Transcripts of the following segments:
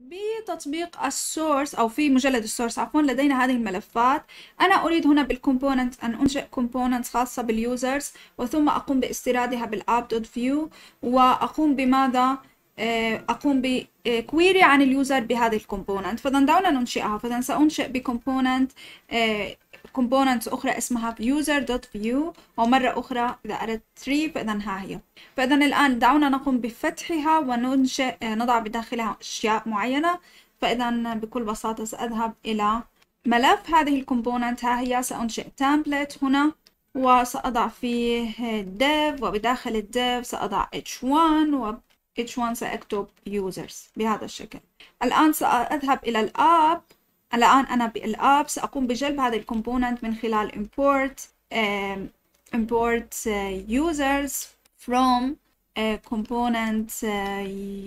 بتطبيق السورس أو في مجلد السورس عفوا لدينا هذه الملفات أنا أريد هنا بالكومبوننت أن أنشئ كومبوننت خاصة باليوزرز وثم أقوم باستيرادها بالآب دوت فيو وأقوم بماذا آه، أقوم بكويري آه، عن اليوزر بهذه الكومبوننت فإذا دعونا ننشئها فإذا سأنشئ بكومبوننت كومبوننتس أخرى اسمها دوت فيو ومرة أخرى إذا أردت 3 فإذا ها هي فإذا الآن دعونا نقوم بفتحها وننشئ آه، نضع بداخلها أشياء معينة فإذا بكل بساطة سأذهب إلى ملف هذه الكومبوننت ها هي سأنشئ تامبلت هنا وسأضع فيه ديف وبداخل الديف سأضع h1 و h1 سأكتب يوزرز بهذا الشكل الآن سأذهب إلى الآب الآن أنا بالآب سأقوم بجلب هذا الكومبوننت من خلال import uh, import آه، users from آه، component آه،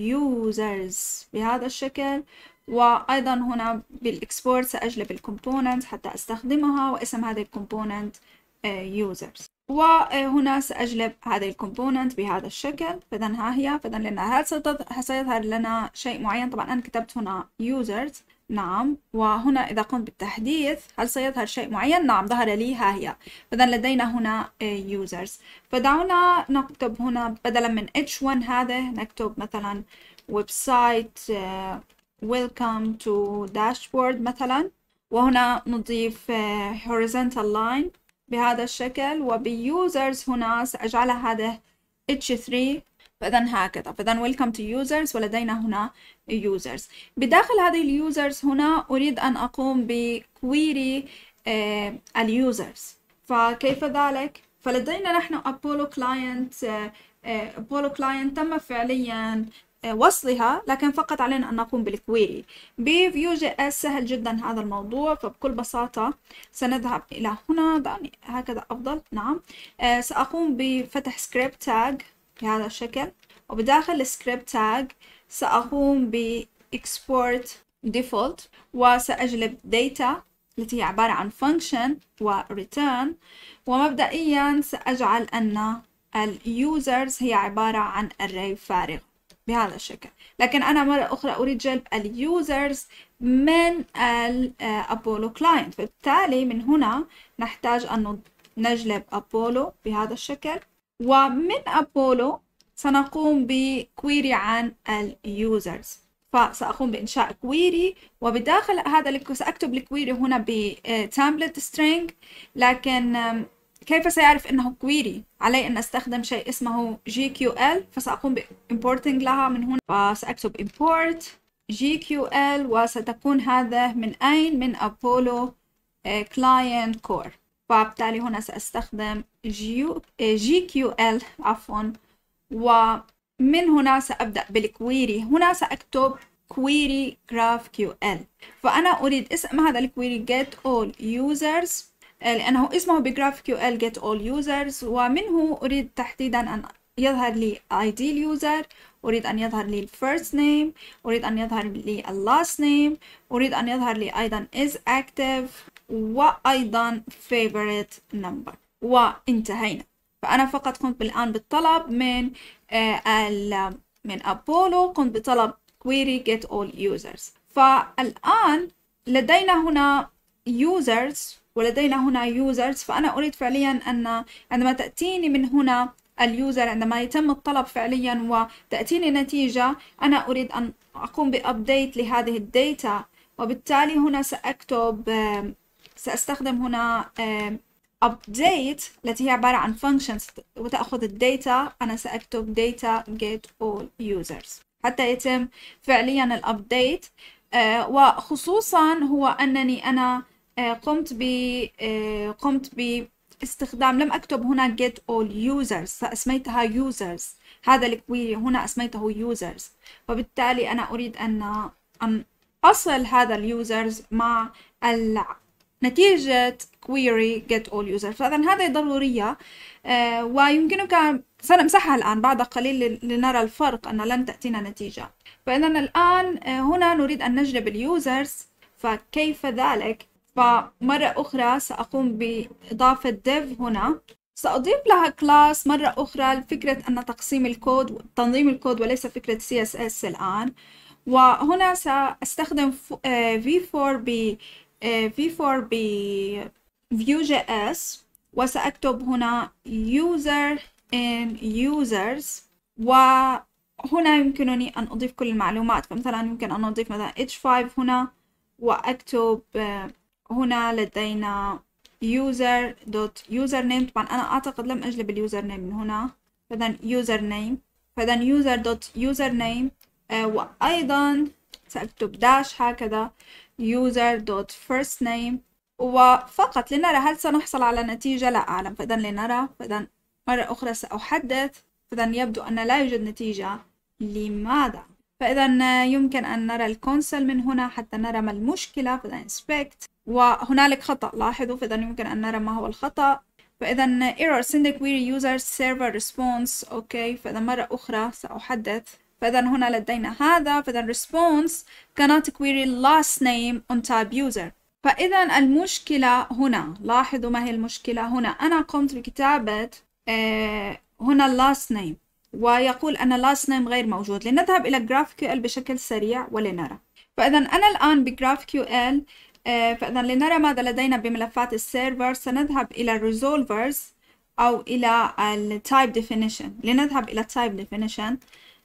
users بهذا الشكل وأيضا هنا بالإكسبورت سأجلب الكومبوننت حتى أستخدمها واسم هذا الكومبوننت users وهنا سأجلب هذا الكومبوننت بهذا الشكل فإذا ها هي فإذا لنا هل سيظهر لنا شيء معين طبعا أنا كتبت هنا users نعم وهنا إذا قمت بالتحديث هل سيظهر شيء معين؟ نعم ظهر لي ها هي إذا لدينا هنا users فدعونا نكتب هنا بدلا من h1 هذا نكتب مثلا website آه، welcome to dashboard مثلا وهنا نضيف آه، horizontal line بهذا الشكل وبusers هنا سأجعل هذا h3 فإذا هكذا فإذا welcome to users ولدينا هنا users بداخل هذه اليوزرز هنا أريد أن أقوم بكويري آه، اليوزرز فكيف ذلك؟ فلدينا نحن أبولو كلاينت أبولو كلاينت تم فعليا آه، وصلها لكن فقط علينا أن نقوم بالكويري بفيو جي اس سهل جدا هذا الموضوع فبكل بساطة سنذهب إلى هنا دعني هكذا أفضل نعم آه، سأقوم بفتح سكريبت تاج بهذا يعني الشكل وبداخل السكريبت تاج سأقوم ب export default وسأجلب data التي هي عبارة عن function و return ومبدئيا سأجعل أن users هي عبارة عن array فارغ بهذا الشكل لكن أنا مرة أخرى أريد جلب users من Apollo client فبالتالي من هنا نحتاج أن نجلب أبولو بهذا الشكل ومن أبولو سنقوم بكويري عن اليوزرز فسأقوم بإنشاء كويري وبداخل هذا الكو... سأكتب الكويري هنا بتامبلت آه، سترينج لكن كيف سيعرف انه كويري علي ان استخدم شيء اسمه GQL فساقوم بامبورتنج لها من هنا فساكتب import GQL وستكون هذا من اين من ابولو كلاينت آه، كور فبالتالي هنا سأستخدم جيو إيه، جي كيو ال عفوا ومن هنا سأبدأ بالكويري هنا سأكتب كويري جراف كيو ال فأنا أريد اسم هذا الكويري get all users إيه، لأنه اسمه بجراف كيو ال get all users ومنه أريد تحديدا أن يظهر لي ID user أريد أن يظهر لي first name أريد أن يظهر لي last name أريد أن يظهر لي أيضا is active وأيضا favorite number وانتهينا فأنا فقط قمت الآن بالطلب من آه من أبولو قمت بطلب query get all users فالآن لدينا هنا users ولدينا هنا users فأنا أريد فعليا أن عندما تأتيني من هنا اليوزر عندما يتم الطلب فعليا وتأتيني نتيجة أنا أريد أن أقوم بأبديت لهذه الداتا وبالتالي هنا سأكتب آه، سأستخدم هنا update التي هي عبارة عن functions وتأخذ الداتا أنا سأكتب data get all users حتى يتم فعليا الابديت آه، وخصوصا هو أنني أنا آه، قمت ب آه، قمت باستخدام لم أكتب هنا get all users اسميتها users هذا الكويري هنا اسميته users وبالتالي أنا أريد أن أن أصل هذا اليوزرز مع نتيجة query get all user فإذا هذه ضرورية آه، ويمكنك سنمسحها الآن بعد قليل لنرى الفرق أن لن تأتينا نتيجة فإذا الآن آه، هنا نريد أن نجلب اليوزرز فكيف ذلك؟ فمرة أخرى سأقوم بإضافة div هنا سأضيف لها class مرة أخرى لفكرة أن تقسيم الكود تنظيم الكود وليس فكرة CSS الآن وهنا سأستخدم آه، v4 ب v4 ب جي اس وسأكتب هنا user in users وهنا يمكنني أن أضيف كل المعلومات فمثلا يمكن أن أضيف مثلا h5 هنا وأكتب آه، هنا لدينا user dot username طبعا أنا أعتقد لم أجلب اليوزر نيم من هنا فإذا username فإذا user dot username آه، وأيضا سأكتب داش هكذا user dot first name وفقط لنرى هل سنحصل على نتيجة لا أعلم فإذا لنرى فإذا مرة أخرى سأحدث فإذا يبدو أن لا يوجد نتيجة لماذا؟ فإذا يمكن أن نرى الكونسل من هنا حتى نرى ما المشكلة فإذا inspect وهنالك خطأ لاحظوا فإذا يمكن أن نرى ما هو الخطأ فإذا error send query user server response أوكي فإذا مرة أخرى سأحدث فإذا هنا لدينا هذا فإذا response cannot query last name on type user فإذا المشكلة هنا لاحظوا ما هي المشكلة هنا أنا قمت بكتابة آه، هنا last name ويقول أن last name غير موجود لنذهب إلى GraphQL بشكل سريع ولنرى فإذا أنا الآن بGraphQL GraphQL آه، فإذا لنرى ماذا لدينا بملفات السيرفر سنذهب إلى resolvers أو إلى type definition لنذهب إلى type definition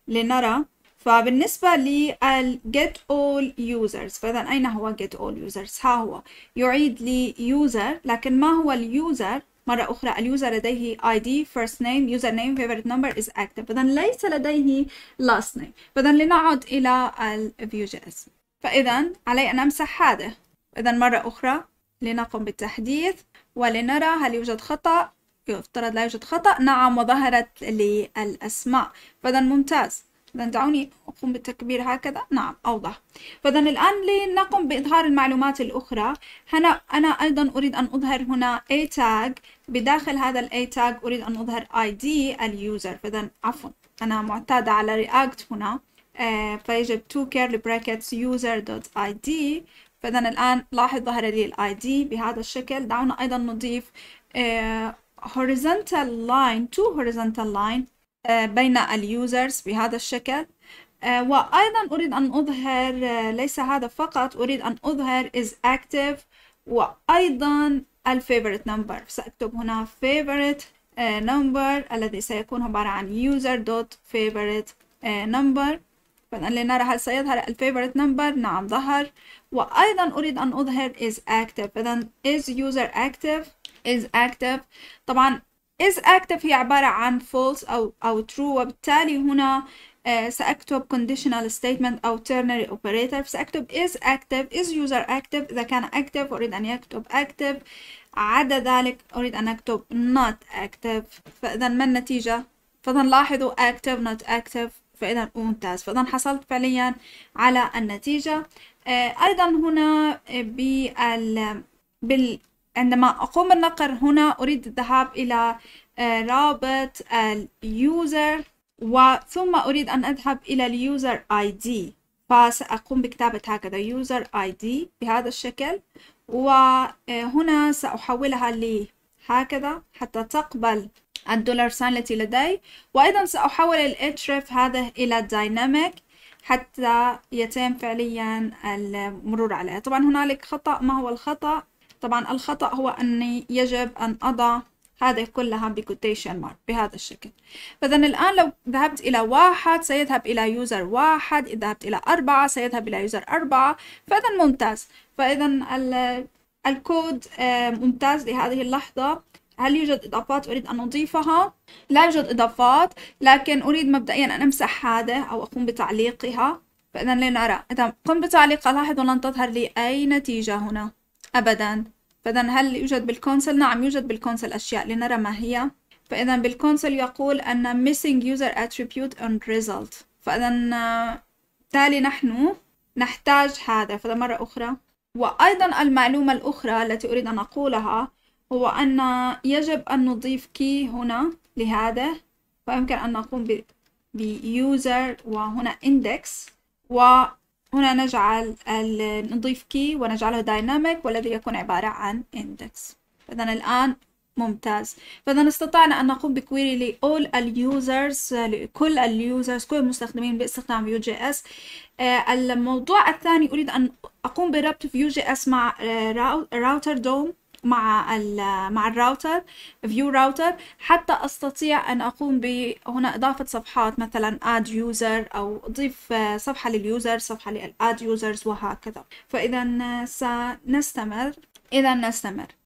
لنرى فبالنسبة لل get all users فإذا أين هو get all users ها هو يعيد لي user لكن ما هو اليوزر مرة أخرى اليوزر لديه ID first name user name favorite number is active إذا ليس لديه last name إذا لنعد إلى ال Vue.js فإذا علي أن أمسح هذا إذا مرة أخرى لنقم بالتحديث ولنرى هل يوجد خطأ يفترض لا يوجد خطأ نعم وظهرت لي الأسماء فإذا ممتاز إذا دعوني أقوم بالتكبير هكذا نعم أوضح فإذا الآن لنقم بإظهار المعلومات الأخرى هنا أنا أيضا أريد أن أظهر هنا أي تاج بداخل هذا الأي تاج أريد أن أظهر أي دي اليوزر فإذا عفوا أنا معتادة على رياكت هنا آه، فيجب تو curly brackets user.id فإذا الآن لاحظ ظهر لي الاي ID بهذا الشكل دعونا أيضا نضيف آه، horizontal line to horizontal line uh, بين اليوزرز بهذا الشكل uh, وأيضا أريد أن أظهر uh, ليس هذا فقط أريد أن أظهر is active وأيضا favorite number سأكتب هنا favorite number الذي سيكون عبارة عن favorite number فالآن لنرى هل سيظهر favorite number نعم ظهر وأيضا أريد أن أظهر is active إذا is user active is active طبعا is active هي عبارة عن false أو أو true وبالتالي هنا آه، سأكتب conditional statement أو ternary operator سأكتب is active is user active إذا كان active أريد أن يكتب active عدا ذلك أريد أن أكتب not active فإذا ما النتيجة؟ فإذا لاحظوا active not active فإذا ممتاز فإذا حصلت فعليا على النتيجة آه، أيضا هنا آه، بال بال عندما أقوم بالنقر هنا أريد الذهاب إلى آه، رابط اليوزر وثم أريد أن أذهب إلى اليوزر آي دي فسأقوم بكتابة هكذا يوزر آي دي بهذا الشكل وهنا آه، سأحولها لي هكذا حتى تقبل الدولار سان التي لدي وأيضا سأحول الاترف هذا إلى دايناميك حتى يتم فعليا المرور عليها طبعا هنالك خطأ ما هو الخطأ طبعا الخطأ هو أني يجب أن أضع هذه كلها بكوتيشن مارك بهذا الشكل فإذا الآن لو ذهبت إلى واحد سيذهب إلى يوزر واحد إذا ذهبت إلى أربعة سيذهب إلى يوزر أربعة فإذا ممتاز فإذا الكود آه، ممتاز لهذه اللحظة هل يوجد إضافات أريد أن أضيفها؟ لا يوجد إضافات لكن أريد مبدئيا أن أمسح هذا أو أقوم بتعليقها فإذا لنرى إذا قمت بتعليقها لاحظوا لن تظهر لي أي نتيجة هنا أبدا فإذا هل يوجد بالكونسل؟ نعم يوجد بالكونسل أشياء لنرى ما هي فإذا بالكونسل يقول أن missing user attribute and result فإذا آه، تالي نحن نحتاج هذا فإذا مرة أخرى وأيضا المعلومة الأخرى التي أريد أن أقولها هو أن يجب أن نضيف key هنا لهذا ويمكن أن نقوم ب user وهنا index و هنا نجعل ال نضيف كي ونجعله دايناميك والذي يكون عبارة عن إندكس فإذا الآن ممتاز فإذا استطعنا أن نقوم بكويري لأول اليوزرز لكل اليوزرز كل المستخدمين باستخدام يو جي اس الموضوع الثاني أريد أن أقوم بربط في يو جي اس مع آه، راوتر دوم مع مع الراوتر فيو راوتر حتى استطيع ان اقوم بهنا اضافه صفحات مثلا اد يوزر او اضيف آه، صفحه لليوزر صفحه للاد يوزرز وهكذا فاذا آه، سنستمر اذا نستمر